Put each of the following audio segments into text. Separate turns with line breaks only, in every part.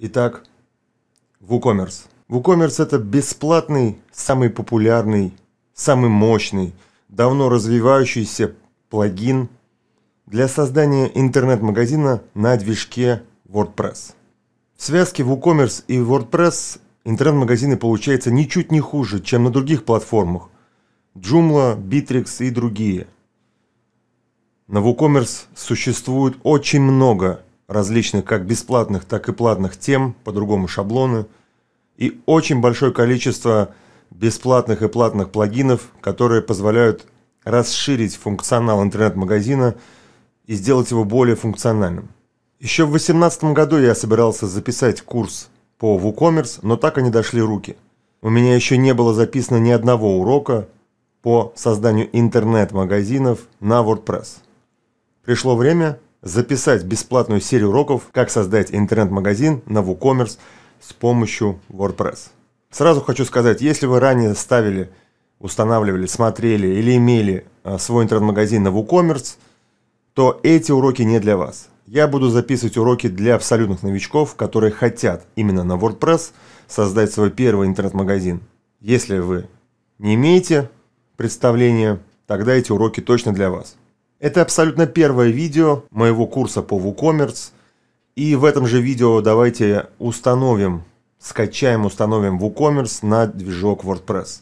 Итак, WooCommerce. WooCommerce – это бесплатный, самый популярный, самый мощный, давно развивающийся плагин для создания интернет-магазина на движке WordPress. В связке WooCommerce и WordPress интернет-магазины получаются ничуть не хуже, чем на других платформах Joomla, Bittrex и другие. На WooCommerce существует очень много различных как бесплатных, так и платных тем, по-другому шаблоны, и очень большое количество бесплатных и платных плагинов, которые позволяют расширить функционал интернет-магазина и сделать его более функциональным. Еще в 2018 году я собирался записать курс по WooCommerce, но так и не дошли руки. У меня еще не было записано ни одного урока по созданию интернет-магазинов на WordPress. Пришло время, записать бесплатную серию уроков «Как создать интернет-магазин на WooCommerce с помощью WordPress». Сразу хочу сказать, если вы ранее ставили, устанавливали, смотрели или имели а, свой интернет-магазин на WooCommerce, то эти уроки не для вас. Я буду записывать уроки для абсолютных новичков, которые хотят именно на WordPress создать свой первый интернет-магазин. Если вы не имеете представления, тогда эти уроки точно для вас. Это абсолютно первое видео моего курса по WooCommerce. И в этом же видео давайте установим, скачаем, установим WooCommerce на движок WordPress.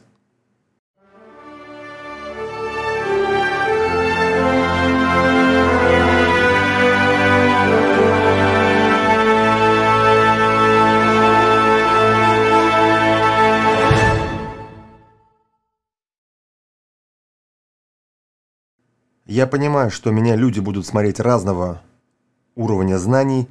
Я понимаю, что меня люди будут смотреть разного уровня знаний,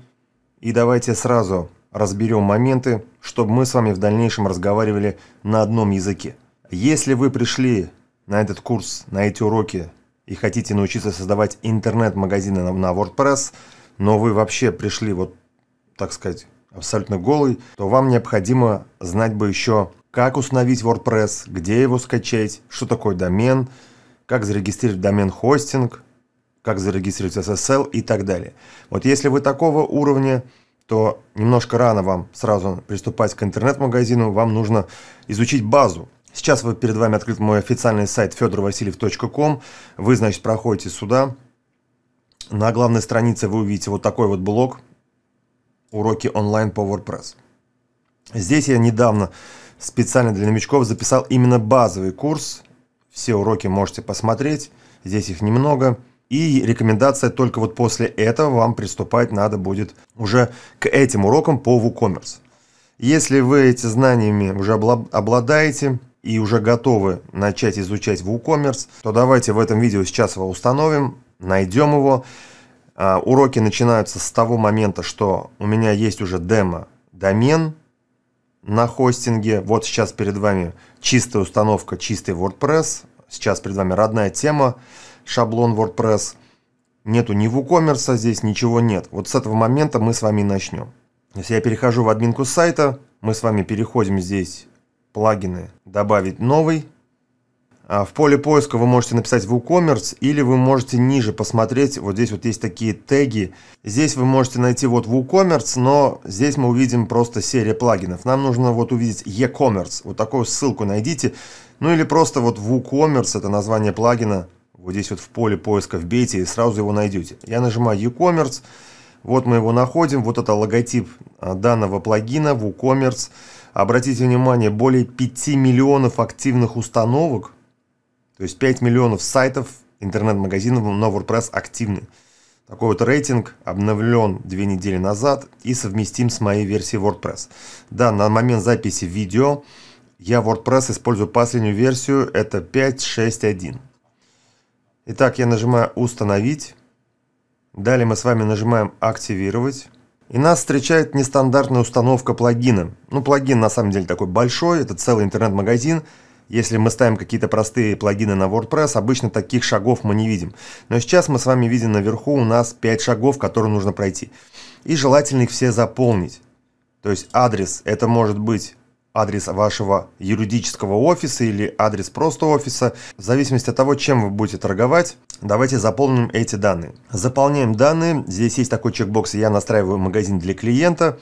и давайте сразу разберем моменты, чтобы мы с вами в дальнейшем разговаривали на одном языке. Если вы пришли на этот курс, на эти уроки и хотите научиться создавать интернет-магазины на WordPress, но вы вообще пришли вот, так сказать, абсолютно голый, то вам необходимо знать бы еще, как установить WordPress, где его скачать, что такое домен – как зарегистрировать домен хостинг, как зарегистрировать SSL и так далее. Вот если вы такого уровня, то немножко рано вам сразу приступать к интернет-магазину, вам нужно изучить базу. Сейчас вот перед вами открыт мой официальный сайт fedorvasильев.com. Вы, значит, проходите сюда. На главной странице вы увидите вот такой вот блок «Уроки онлайн по WordPress». Здесь я недавно специально для новичков записал именно базовый курс все уроки можете посмотреть, здесь их немного. И рекомендация только вот после этого вам приступать надо будет уже к этим урокам по WooCommerce. Если вы эти знаниями уже обладаете и уже готовы начать изучать WooCommerce, то давайте в этом видео сейчас его установим, найдем его. А, уроки начинаются с того момента, что у меня есть уже демо-домен, на хостинге. Вот сейчас перед вами чистая установка, чистый WordPress. Сейчас перед вами родная тема, шаблон WordPress. Нету ни WooCommerce, здесь ничего нет. Вот с этого момента мы с вами и начнем. Если я перехожу в админку сайта, мы с вами переходим здесь плагины «Добавить новый», а, в поле поиска вы можете написать WooCommerce или вы можете ниже посмотреть, вот здесь вот есть такие теги. Здесь вы можете найти вот WooCommerce, но здесь мы увидим просто серия плагинов. Нам нужно вот увидеть e-commerce, вот такую ссылку найдите. Ну или просто вот WooCommerce, это название плагина, вот здесь вот в поле поиска вбейте и сразу его найдете. Я нажимаю e-commerce, вот мы его находим, вот это логотип а, данного плагина WooCommerce. Обратите внимание, более 5 миллионов активных установок то есть 5 миллионов сайтов, интернет-магазинов на WordPress активны. Такой вот рейтинг обновлен две недели назад и совместим с моей версией WordPress. Да, на момент записи видео я WordPress использую последнюю версию, это 5.6.1. Итак, я нажимаю «Установить». Далее мы с вами нажимаем «Активировать». И нас встречает нестандартная установка плагина. Ну, плагин на самом деле такой большой, это целый интернет-магазин – если мы ставим какие-то простые плагины на WordPress, обычно таких шагов мы не видим. Но сейчас мы с вами видим наверху у нас 5 шагов, которые нужно пройти. И желательно их все заполнить. То есть адрес, это может быть адрес вашего юридического офиса или адрес просто офиса. В зависимости от того, чем вы будете торговать, давайте заполним эти данные. Заполняем данные. Здесь есть такой чекбокс «Я настраиваю магазин для клиента».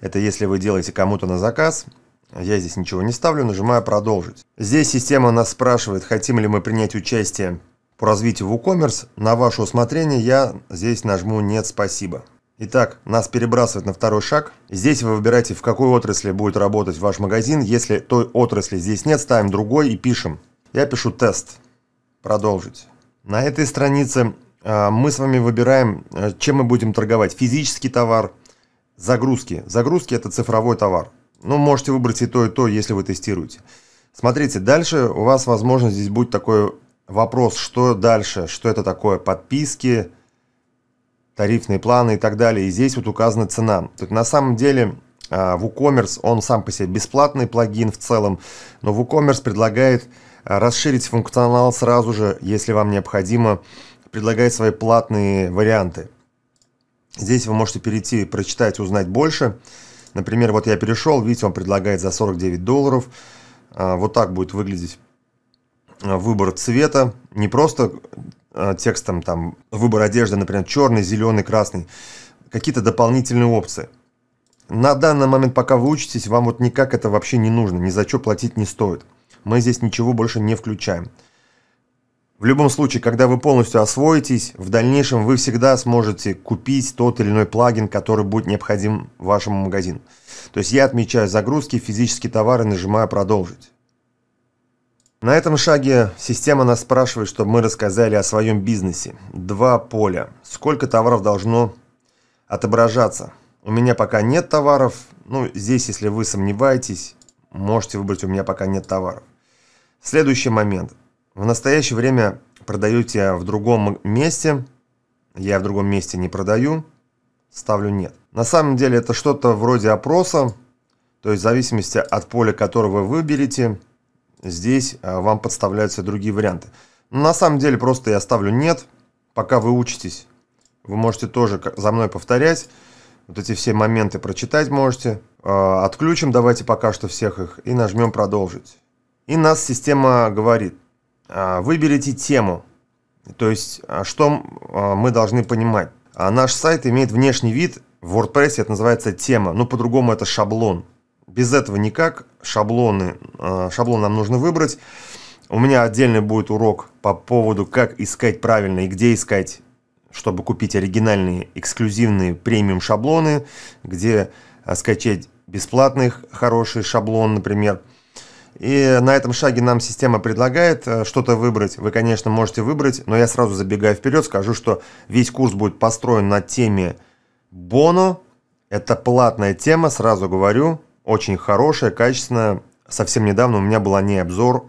Это если вы делаете кому-то на заказ. Я здесь ничего не ставлю, нажимаю «Продолжить». Здесь система нас спрашивает, хотим ли мы принять участие по развитию WooCommerce. На ваше усмотрение я здесь нажму «Нет, спасибо». Итак, нас перебрасывает на второй шаг. Здесь вы выбираете, в какой отрасли будет работать ваш магазин. Если той отрасли здесь нет, ставим другой и пишем. Я пишу «Тест». Продолжить. На этой странице а, мы с вами выбираем, а, чем мы будем торговать. Физический товар, загрузки. Загрузки – это цифровой товар. Ну, можете выбрать и то, и то, если вы тестируете. Смотрите, дальше у вас, возможно, здесь будет такой вопрос, что дальше, что это такое, подписки, тарифные планы и так далее. И здесь вот указана цена. То на самом деле WooCommerce, а, он сам по себе бесплатный плагин в целом, но WooCommerce предлагает а, расширить функционал сразу же, если вам необходимо, предлагает свои платные варианты. Здесь вы можете перейти, прочитать, узнать больше – Например, вот я перешел, видите, он предлагает за 49 долларов. А, вот так будет выглядеть а, выбор цвета. Не просто а, текстом там выбор одежды, например, черный, зеленый, красный. Какие-то дополнительные опции. На данный момент, пока вы учитесь, вам вот никак это вообще не нужно. Ни за что платить не стоит. Мы здесь ничего больше не включаем. В любом случае, когда вы полностью освоитесь, в дальнейшем вы всегда сможете купить тот или иной плагин, который будет необходим вашему магазину. То есть я отмечаю загрузки, физические товары, нажимаю «Продолжить». На этом шаге система нас спрашивает, чтобы мы рассказали о своем бизнесе. Два поля. Сколько товаров должно отображаться? У меня пока нет товаров. Ну, здесь, если вы сомневаетесь, можете выбрать «У меня пока нет товаров». Следующий момент – в настоящее время продаете в другом месте. Я в другом месте не продаю. Ставлю нет. На самом деле это что-то вроде опроса. То есть в зависимости от поля, которое вы выберете, здесь а, вам подставляются другие варианты. Но на самом деле просто я ставлю нет. Пока вы учитесь, вы можете тоже за мной повторять. Вот эти все моменты прочитать можете. А, отключим, давайте пока что всех их, и нажмем «Продолжить». И нас система говорит, а, выберите тему, то есть а, что а, мы должны понимать. Наш сайт имеет внешний вид, в WordPress это называется тема, но ну, по-другому это шаблон. Без этого никак, шаблоны, шаблон нам нужно выбрать. У меня отдельный будет урок по поводу, как искать правильно и где искать, чтобы купить оригинальные, эксклюзивные премиум шаблоны, где скачать бесплатных хороший шаблон, например – и на этом шаге нам система предлагает э, что-то выбрать. Вы, конечно, можете выбрать, но я сразу забегая вперед, скажу, что весь курс будет построен на теме Боно. Это платная тема, сразу говорю, очень хорошая, качественная. Совсем недавно у меня была не обзор,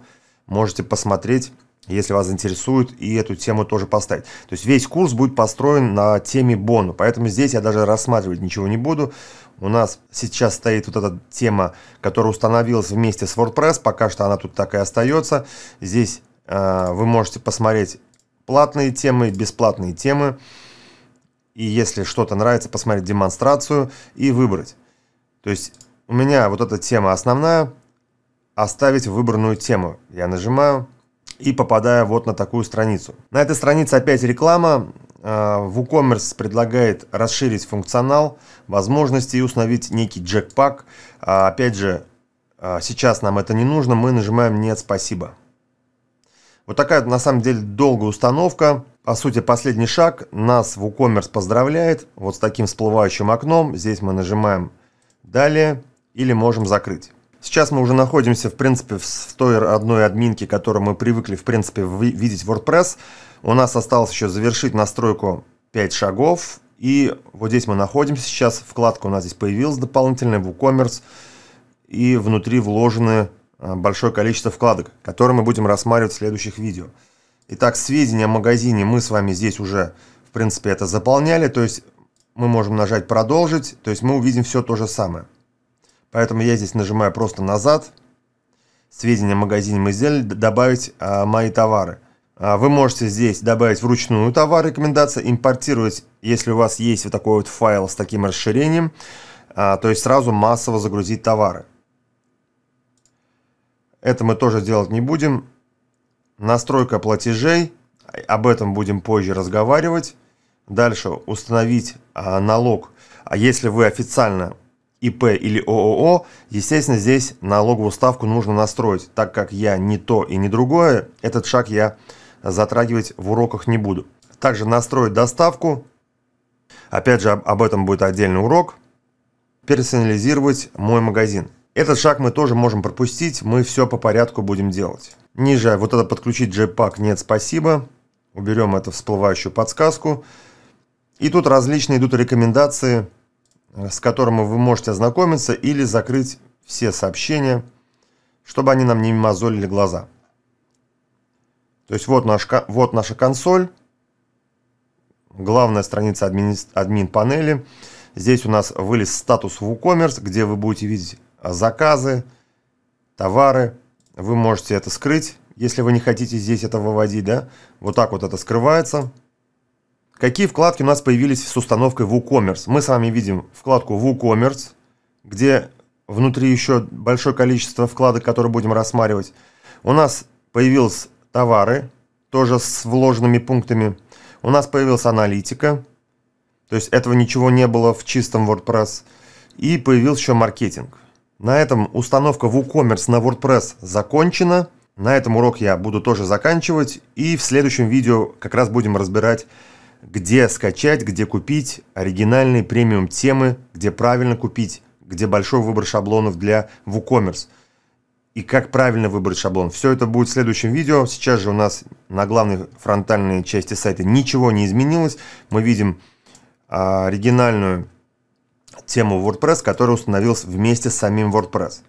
можете посмотреть если вас интересует, и эту тему тоже поставить. То есть весь курс будет построен на теме Бону, поэтому здесь я даже рассматривать ничего не буду. У нас сейчас стоит вот эта тема, которая установилась вместе с WordPress, пока что она тут так и остается. Здесь э, вы можете посмотреть платные темы, бесплатные темы, и если что-то нравится, посмотреть демонстрацию и выбрать. То есть у меня вот эта тема основная, оставить выбранную тему. Я нажимаю, и попадая вот на такую страницу. На этой странице опять реклама. WooCommerce э, предлагает расширить функционал, возможности и установить некий джекпак. А, опять же, э, сейчас нам это не нужно, мы нажимаем «Нет, спасибо». Вот такая, на самом деле, долгая установка. По сути, последний шаг. Нас WooCommerce поздравляет вот с таким всплывающим окном. Здесь мы нажимаем «Далее» или можем закрыть. Сейчас мы уже находимся, в принципе, в той одной админке, которую мы привыкли, в принципе, видеть в WordPress. У нас осталось еще завершить настройку 5 шагов. И вот здесь мы находимся сейчас. Вкладка у нас здесь появилась дополнительная, WooCommerce. И внутри вложены а, большое количество вкладок, которые мы будем рассматривать в следующих видео. Итак, сведения о магазине мы с вами здесь уже, в принципе, это заполняли. То есть мы можем нажать «Продолжить». То есть мы увидим все то же самое. Поэтому я здесь нажимаю просто «Назад», «Сведения о магазине мы сделали», «Добавить а, мои товары». А, вы можете здесь добавить вручную товар, рекомендация, импортировать, если у вас есть вот такой вот файл с таким расширением, а, то есть сразу массово загрузить товары. Это мы тоже делать не будем. Настройка платежей, об этом будем позже разговаривать. Дальше установить налог. А если вы официально ИП или ООО, естественно, здесь налоговую ставку нужно настроить. Так как я не то и не другое, этот шаг я затрагивать в уроках не буду. Также настроить доставку. Опять же, об этом будет отдельный урок. Персонализировать мой магазин. Этот шаг мы тоже можем пропустить, мы все по порядку будем делать. Ниже вот это подключить JPAG нет, спасибо. Уберем эту всплывающую подсказку. И тут различные идут рекомендации с которым вы можете ознакомиться или закрыть все сообщения, чтобы они нам не мозолили глаза. То есть вот, наш, вот наша консоль, главная страница админ, админ панели. Здесь у нас вылез статус WooCommerce, где вы будете видеть заказы, товары. Вы можете это скрыть, если вы не хотите здесь это выводить. Да? Вот так вот это скрывается. Какие вкладки у нас появились с установкой WooCommerce? Мы с вами видим вкладку WooCommerce, где внутри еще большое количество вкладок, которые будем рассматривать. У нас появились товары, тоже с вложенными пунктами. У нас появилась аналитика, то есть этого ничего не было в чистом WordPress. И появился еще маркетинг. На этом установка WooCommerce на WordPress закончена. На этом урок я буду тоже заканчивать. И в следующем видео как раз будем разбирать где скачать, где купить оригинальные премиум темы, где правильно купить, где большой выбор шаблонов для WooCommerce и как правильно выбрать шаблон. Все это будет в следующем видео. Сейчас же у нас на главной фронтальной части сайта ничего не изменилось. Мы видим а, оригинальную тему WordPress, которая установилась вместе с самим WordPress.